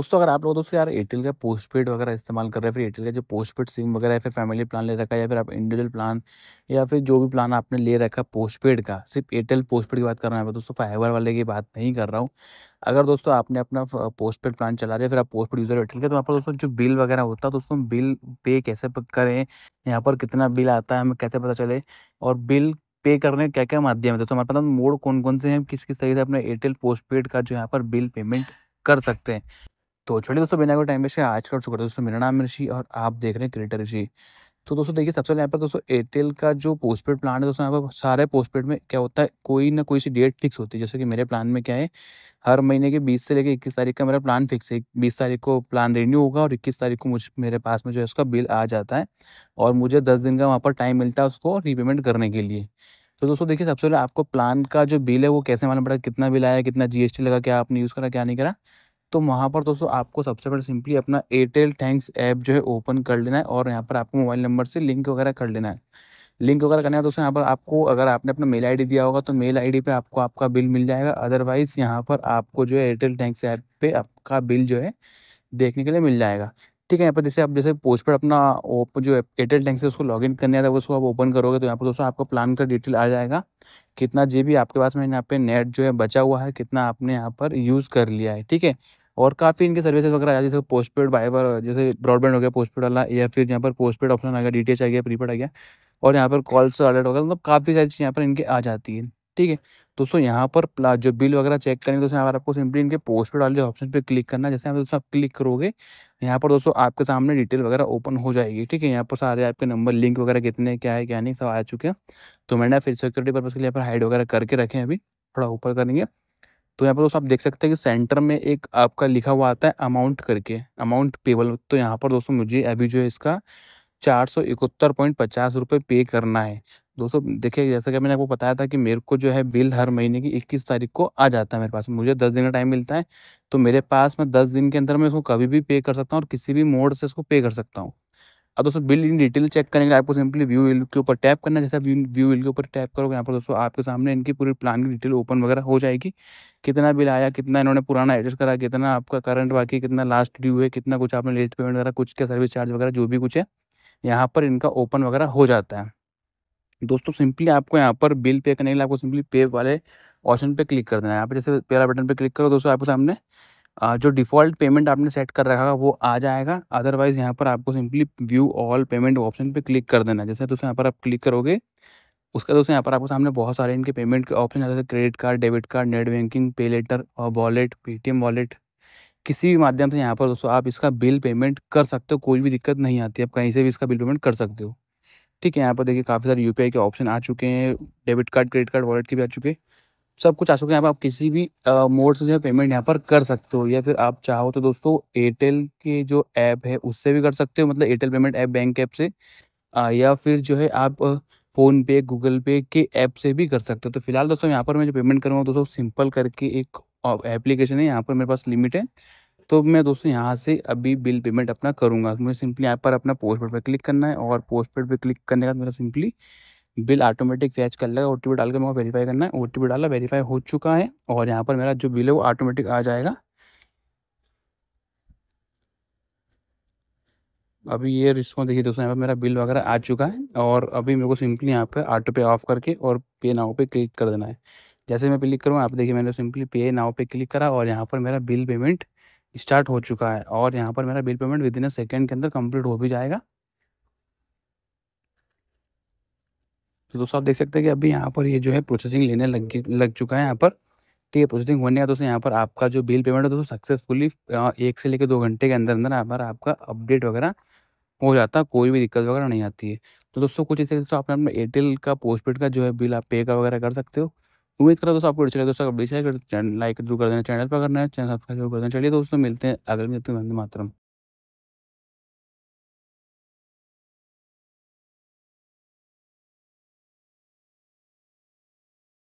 दोस्तों अगर आप लोग दोस्तों यार एयरटेल का पोस्ट पेड वगैरह इस्तेमाल कर रहे हैं फिर एयरटेल का जो पोस्ट पेड सिम वगैरह फिर फैमिली प्लान ले रखा है या फिर आप इंडिविजुअल प्लान या फिर जो भी प्लान आपने ले रखा पोस्ट पेड का सिर्फ एयरटेल पोस्ट पेड की बात कर रहा हूँ दोस्तों फाइबर वाले की बात नहीं कर रहा हूँ अगर दोस्तों आपने अपना पोस्ट पेड प्लान चला रहे फिर आप पोस्ट पेड यूज़र एयरटेल का तो वहाँ पर दोस्तों जो बिल वगैरह होता है दोस्तों बिल पे कैसे करें यहाँ पर कितना बिल आता है हमें कैसे पता चले और बिल पे करने क्या क्या माध्यम है दोस्तों हमारे पास मोड कौन कौन से हैं किस किस तरीके से अपने एयरटेल पोस्ट पेड का जो यहाँ पर बिल पेमेंट कर सकते हैं तो चलिए दोस्तों बिना कोई टाइम वेस्ट आज का चुका दोस्तों मेरा नाम ऋषि और आप देख रहे हैं क्रिएटर ऋषि तो दोस्तों देखिए सबसे पहले यहाँ पर दोस्तों एयरटेल का जो पोस्टपेड प्लान है दोस्तों यहाँ पर सारे पोस्टपेड में क्या होता है कोई ना कोई सी डेट फिक्स होती है जैसे कि मेरे प्लान में क्या है हर महीने के बीस से लेकर इक्कीस तारीख का मेरा प्लान फिक्स है बीस तारीख को प्लान रिन्यू होगा और इक्कीस तारीख को मुझ मेरे पास में जो है उसका बिल आ जाता है और मुझे दस दिन का वहाँ पर टाइम मिलता है उसको रीपेमेंट करने के लिए तो दोस्तों देखिए सबसे पहले आपको प्लान का जो बिल है वो कैसे मालूम पड़ा कितना बिल आया कितना जीएसटी लगा क्या आपने यूज़ करा क्या नहीं करा तो वहाँ पर दोस्तों आपको सबसे पहले सिंपली अपना एयरटेल थैंक्स ऐप जो है ओपन कर लेना है और यहाँ पर आपको मोबाइल नंबर से लिंक वगैरह कर लेना है लिंक वगैरह करना है दोस्तों यहाँ पर आपको अगर आपने अपना मेल आईडी दिया होगा तो मेल आईडी पे आपको आपका बिल मिल जाएगा अदरवाइज़ यहाँ पर आपको जो है एयरटेल थैंक्स ऐप पे आपका बिल जो है देखने के लिए मिल जाएगा ठीक है यहाँ पर जैसे आप जैसे पोस्ट पर अपना ओप जो एयरटेल टैंक से उसको लॉग इन करने आता है उसको आप ओपन करोगे तो यहाँ पर दोस्तों आपका प्लान का डिटेल आ जाएगा कितना जी आपके पास में यहाँ पे नेट जो है बचा हुआ है कितना आपने यहाँ पर यूज़ कर लिया है ठीक है और काफ़ी इनके सर्विसेज वगैरह आ जैसे पोस्ट पेड वाइबर जैसे ब्रॉडबैंड हो गया पोस्टपेड वाला या फिर यहाँ पर पोस्ट पेड ऑप्शन आ गया डी आ गया प्रीपेड आ गया और यहाँ पर कॉल्स अलर्ट वगैरह मतलब काफ़ी सारी चीज यहाँ पर इनके आ जाती है ठीक है दोस्तों यहाँ पर जो बिल वगैरह चेक करेंगे दोस्तों यहाँ पर आपको सिंपली इनके पोस्टपेड वाले ऑप्शन पर क्लिक करना जैसे यहाँ पर दोस्तों आप क्लिक करोगे यहाँ पर दोस्तों आपके सामने डिटेल वगैरह ओपन हो जाएगी ठीक है यहाँ पर सारे आपके नंबर लिंक वगैरह कितने क्या है क्या नहीं सब आ चुके हैं तो मैंने फिर सिक्योरिटी पर्पज़ के लिए यहाँ पर हाइड वगैरह करके रखें अभी थोड़ा ऊपर करेंगे तो यहाँ पर दोस्तों आप देख सकते हैं कि सेंटर में एक आपका लिखा हुआ आता है अमाउंट करके अमाउंट पेबल तो यहाँ पर दोस्तों मुझे अभी जो है इसका चार सौ इकहत्तर पॉइंट पचास रुपये पे करना है दोस्तों देखिए जैसा कि मैंने आपको बताया था कि मेरे को जो है बिल हर महीने की इक्कीस तारीख को आ जाता है मेरे पास मुझे दस दिन का टाइम मिलता है तो मेरे पास मैं दस दिन के अंदर मैं इसको कभी भी पे कर सकता हूँ और किसी भी मोड से इसको पे कर सकता हूँ अब दोस्तों बिल इन डिटेल चेक करने के लिए आपको सिंपली व्यू विल के ऊपर टैप करना जैसा व्यू व्यू विल के ऊपर टैप करोगे यहाँ पर दोस्तों आपके सामने इनकी पूरी प्लान की डिटेल ओपन वगैरह हो जाएगी कितना बिल आया कितना इन्होंने पुराना एडजस्ट करा कितना आपका करंट बाकी कितना लास्ट ड्यू है कितना कुछ आपने लेट पेमेंट वगैरह कुछ का सर्विस चार्ज वगैरह जो भी कुछ है यहाँ पर इनका ओपन वगैरह हो जाता है दोस्तों सिंपली आपको यहाँ पर बिल पे करने के लिए आपको सिंपली पे वाले ऑप्शन पे क्लिक कर देना है यहाँ पर जैसे पहला बटन पे क्लिक करो दोस्तों आपके सामने जो डिफ़ॉल्ट पेमेंट आपने सेट कर रखा है वो आ जाएगा अदरवाइज़ यहाँ पर आपको simply view all payment option पे क्लिक कर देना जैसे दोस्तों यहाँ पर आप क्लिक करोगे उसका दोस्तों यहाँ पर आपको सामने बहुत सारे इनके पेमेंट के ऑप्शन जैसे credit card debit card net banking pay later और वॉलेट पेटीएम वॉलेट किसी भी माध्यम से यहाँ पर दोस्तों आप इसका बिल पेमेंट कर सकते हो कोई भी दिक्कत नहीं आती आप कहीं से भी इसका बिल पेमेंट कर सकते हो ठीक है यहाँ पर देखिए काफ़ी सारे यू के ऑप्शन आ चुके हैं debit card credit card wallet के भी आ चुके हैं सब कुछ आ यहाँ हैं आप किसी भी मोड से जो है पेमेंट यहाँ पर कर सकते हो या फिर आप चाहो तो दोस्तों एयरटेल के जो ऐप है उससे भी कर सकते हो मतलब Airtel payment app bank app से आ, या फिर जो है आप फ़ोन पे गूगल पे के ऐप से भी कर सकते हो तो फिलहाल दोस्तों यहाँ पर मैं जो पेमेंट करूँगा दोस्तों सिंपल करके एक एप्लीकेशन है यहाँ पर मेरे पास लिमिट है तो मैं दोस्तों यहाँ से अभी बिल पेमेंट अपना करूँगा मुझे सिंपली यहाँ पर अपना पोस्ट पेड पर क्लिक करना है और पोस्ट पेड पर क्लिक करने का मेरा सिंपली बिल ऑटोमेटिक फैच कर लेगा ओ डाल के मेरे को वेरीफाई करना है ओ डाला वेरीफाई हो चुका है और यहाँ पर मेरा जो बिल है वो ऑटोमेटिक आ जाएगा अभी ये रिस्पॉन्स देखिए दोस्तों यहाँ पर मेरा बिल वगैरह आ चुका है और अभी मेरे को सिंपली यहाँ पे ऑटो पे ऑफ करके और पे नाव पे क्लिक कर देना है जैसे मैं क्लिक करूँ आप देखिए मैंने सिंपली पे नाव पे क्लिक करा और यहाँ पर मेरा बिल पेमेंट स्टार्ट हो चुका है और यहाँ पर मेरा bill payment within a second के अंदर कंप्लीट हो भी जाएगा तो दोस्तों आप देख सकते हैं कि अभी यहाँ पर ये जो है प्रोसेसिंग लेने लग लग चुका है यहाँ पर ठीक है प्रोसेसिंग होने का दोस्तों यहाँ पर आपका जो बिल पेमेंट है दोस्तों सक्सेसफुली एक से लेकर दो घंटे के अंदर अंदर यहाँ पर आपका अपडेट वगैरह हो जाता है कोई भी दिक्कत वगैरह नहीं आती है तो दोस्तों कुछ ऐसे दोस्तों आपने एयरटेल का पोस्टपेड का जो है बिल आप पे का वगैरह कर सकते हो उम्मीद करो दोस्तों आपको चले दोस्तों लाइक जरूर कर देना चैनल पर करना है चैनल सब्सक्राइब जरूर कर देना चलिए दोस्तों मिलते हैं अगले मिलते हैं मातरम